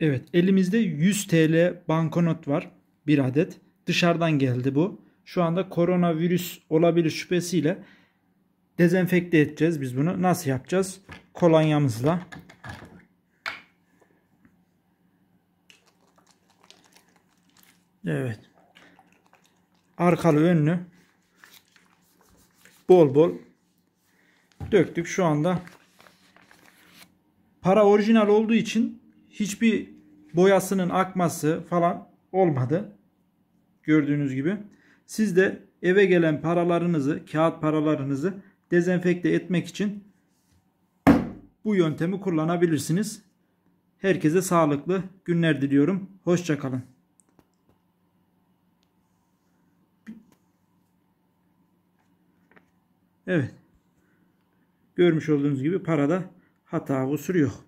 Evet elimizde 100 TL banknot var bir adet. Dışarıdan geldi bu. Şu anda koronavirüs olabilir şüphesiyle dezenfekte edeceğiz biz bunu. Nasıl yapacağız? Kolonyamızla. Evet. Arkalı önlü bol bol döktük. Şu anda para orijinal olduğu için hiçbir boyasının akması falan olmadı. Gördüğünüz gibi. Siz de eve gelen paralarınızı, kağıt paralarınızı dezenfekte etmek için bu yöntemi kullanabilirsiniz. Herkese sağlıklı günler diliyorum. Hoşçakalın. Evet. Görmüş olduğunuz gibi parada hata usulü yok.